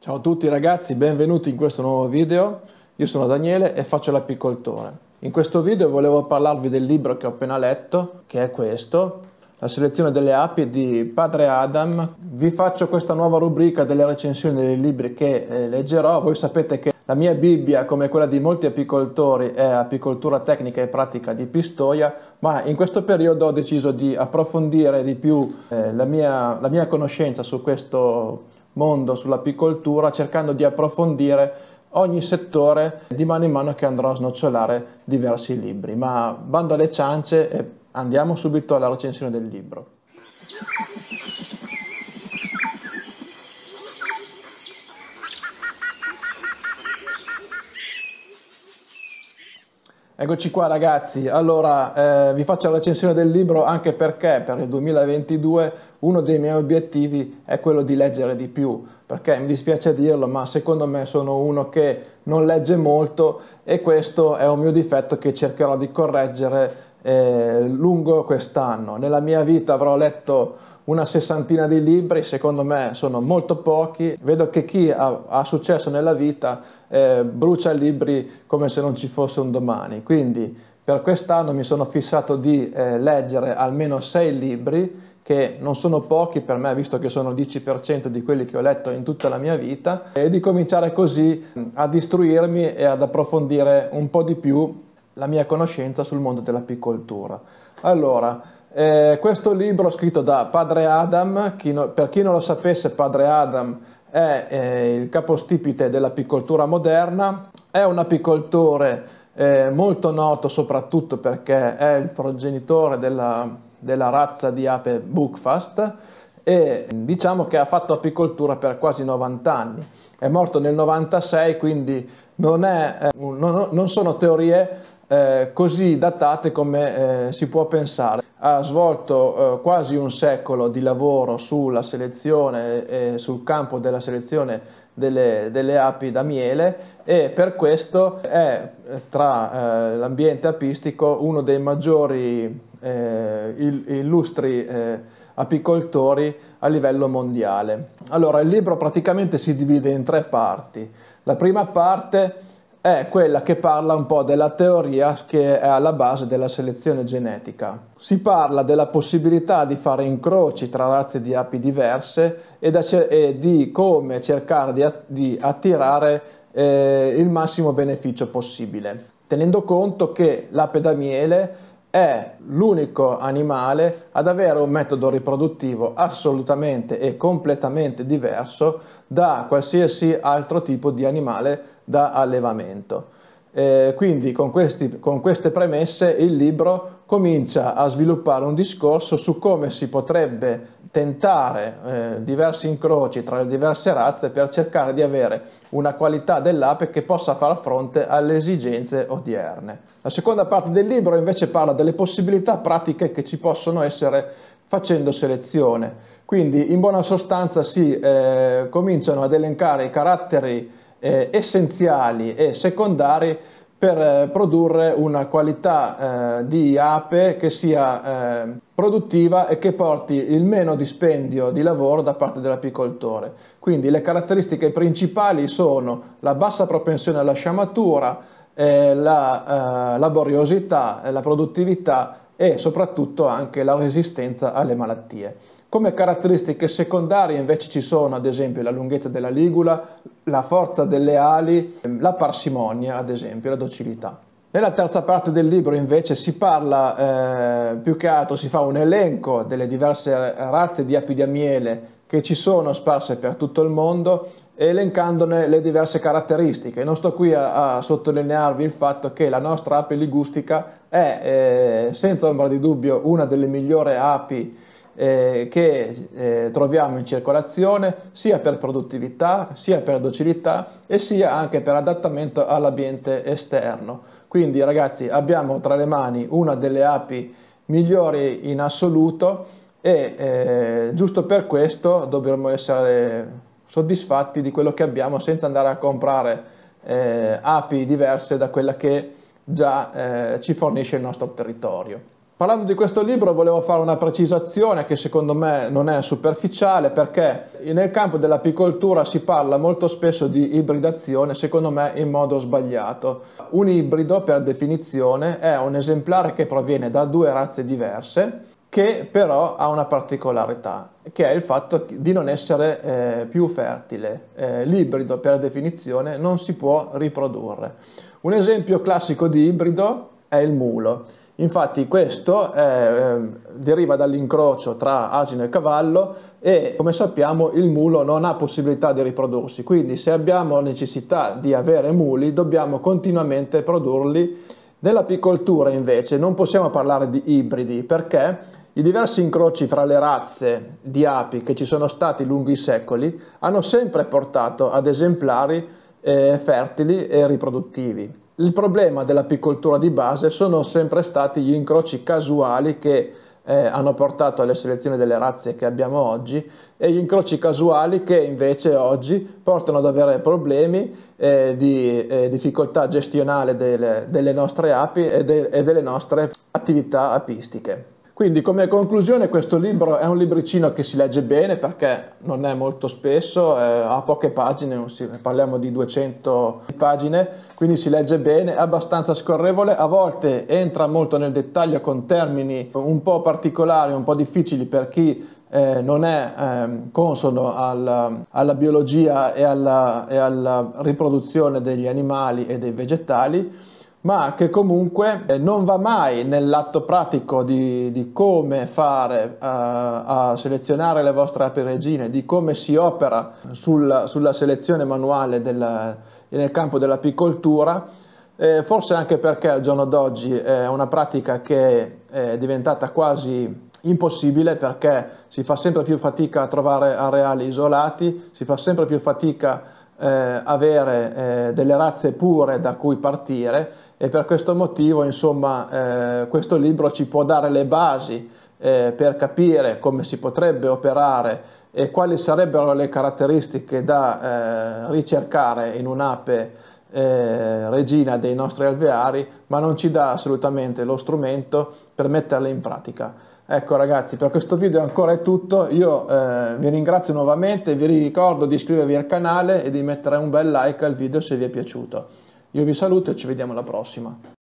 Ciao a tutti ragazzi, benvenuti in questo nuovo video. Io sono Daniele e faccio l'apicoltore. In questo video volevo parlarvi del libro che ho appena letto, che è questo, La selezione delle api di Padre Adam. Vi faccio questa nuova rubrica delle recensioni dei libri che eh, leggerò. Voi sapete che la mia Bibbia, come quella di molti apicoltori, è apicoltura tecnica e pratica di Pistoia, ma in questo periodo ho deciso di approfondire di più eh, la, mia, la mia conoscenza su questo libro mondo sull'apicoltura cercando di approfondire ogni settore di mano in mano che andrò a snocciolare diversi libri. Ma bando alle ciance e andiamo subito alla recensione del libro. Eccoci qua ragazzi, allora eh, vi faccio la recensione del libro anche perché per il 2022 uno dei miei obiettivi è quello di leggere di più, perché mi dispiace dirlo ma secondo me sono uno che non legge molto e questo è un mio difetto che cercherò di correggere eh, lungo quest'anno. Nella mia vita avrò letto una sessantina di libri, secondo me sono molto pochi. Vedo che chi ha, ha successo nella vita eh, brucia libri come se non ci fosse un domani. Quindi per quest'anno mi sono fissato di eh, leggere almeno sei libri, che non sono pochi per me, visto che sono il 10% di quelli che ho letto in tutta la mia vita, e di cominciare così ad istruirmi e ad approfondire un po' di più la mia conoscenza sul mondo dell'apicoltura. Allora, eh, questo libro scritto da Padre Adam, chi no, per chi non lo sapesse Padre Adam è eh, il capostipite dell'apicoltura moderna, è un apicoltore eh, molto noto soprattutto perché è il progenitore della, della razza di ape Buckfast e diciamo che ha fatto apicoltura per quasi 90 anni. È morto nel 96, quindi non, è, eh, non, non sono teorie eh, così datate come eh, si può pensare. Ha svolto eh, quasi un secolo di lavoro sulla selezione, e eh, sul campo della selezione delle, delle, api da miele e per questo è tra eh, l'ambiente apistico uno dei maggiori eh, illustri apicoltori a livello mondiale. Allora, il libro praticamente si divide in tre parti. La prima parte è quella che parla un po' della teoria che è alla base della selezione genetica. Si parla della possibilità di fare incroci tra razze di api diverse e, di come cercare di, attirare eh, il massimo beneficio possibile, tenendo conto che l'ape da miele è l'unico animale ad avere un metodo riproduttivo assolutamente e completamente diverso da qualsiasi altro tipo di animale da allevamento. Eh, quindi con, questi, con queste premesse il libro comincia a sviluppare un discorso su come si potrebbe tentare eh, diversi incroci tra le diverse razze per cercare di avere una qualità dell'ape che possa far fronte alle esigenze odierne. La seconda parte del libro invece parla delle possibilità pratiche che ci possono essere facendo selezione. Quindi in buona sostanza si eh, cominciano ad elencare i caratteri eh, essenziali e secondari per eh, produrre una qualità eh, di ape che sia eh, produttiva e che porti il meno dispendio di lavoro da parte dell'apicoltore. Quindi le caratteristiche principali sono la bassa propensione alla sciamatura, eh, la eh, laboriosità, la produttività e soprattutto anche la resistenza alle malattie. Come caratteristiche secondarie invece ci sono ad esempio la lunghezza della ligula, la forza delle ali, la parsimonia ad esempio, la docilità. Nella terza parte del libro invece si parla, eh, più che altro si fa un elenco delle diverse razze di api da miele che ci sono sparse per tutto il mondo, elencandone le diverse caratteristiche. Non sto qui a, a sottolinearvi il fatto che la nostra api ligustica è eh, senza ombra di dubbio una delle migliori api eh, che eh, troviamo in circolazione sia per produttività, sia per docilità e sia anche per adattamento all'ambiente esterno. Quindi ragazzi abbiamo tra le mani una delle api migliori in assoluto e eh, giusto per questo dovremmo essere soddisfatti di quello che abbiamo senza andare a comprare eh, api diverse da quella che già eh, ci fornisce il nostro territorio. Parlando di questo libro volevo fare una precisazione che secondo me non è superficiale perché nel campo dell'apicoltura si parla molto spesso di ibridazione, secondo me in modo sbagliato. Un ibrido per definizione è un esemplare che proviene da due razze diverse che però ha una particolarità, che è il fatto di non essere eh, più fertile. Eh, l'ibrido per definizione non si può riprodurre. Un esempio classico di ibrido è il mulo. Infatti questo è, eh, ehm, deriva dall'incrocio tra asino e cavallo e come sappiamo il mulo non ha possibilità di riprodursi, quindi se abbiamo necessità di avere muli dobbiamo continuamente produrli. Nell'apicoltura invece non possiamo parlare di ibridi perché i diversi incroci fra le razze di api che ci sono stati lungo i secoli hanno sempre portato ad esemplari eh, fertili e riproduttivi. Il problema dell'apicoltura di base sono sempre stati gli incroci casuali che eh, hanno portato alla selezione delle razze che abbiamo oggi e gli incroci casuali che invece oggi portano ad avere problemi eh, di eh, difficoltà gestionale delle, delle, nostre api e, de, e delle nostre attività apistiche. Quindi come conclusione questo libro è un libricino che si legge bene perché non è molto spesso, eh, ha poche pagine, parliamo di 200 pagine, quindi si legge bene, è abbastanza scorrevole, a volte entra molto nel dettaglio con termini un po' particolari, un po' difficili per chi eh, non è eh, consono alla, alla biologia e alla, e alla riproduzione degli animali e dei vegetali ma che comunque eh, non va mai nell'atto pratico di, di come fare a, eh, a, selezionare le vostre api regine, di come si opera sulla, sulla selezione manuale della, nel campo dell'apicoltura, eh, forse anche perché al giorno d'oggi è una pratica che è diventata quasi impossibile perché si fa sempre più fatica a trovare areali isolati, si fa sempre più fatica a eh, avere eh, delle razze pure da cui partire e per questo motivo insomma eh, questo libro ci può dare le basi eh, per capire come si potrebbe operare e quali sarebbero le caratteristiche da eh, ricercare in un'ape eh, regina dei nostri alveari ma non ci dà assolutamente lo strumento per metterle in pratica. Ecco ragazzi, per questo video ancora è tutto, io eh, vi ringrazio nuovamente, vi ricordo di iscrivervi al canale e di mettere un bel like al video se vi è piaciuto. Io vi saluto e ci vediamo alla prossima.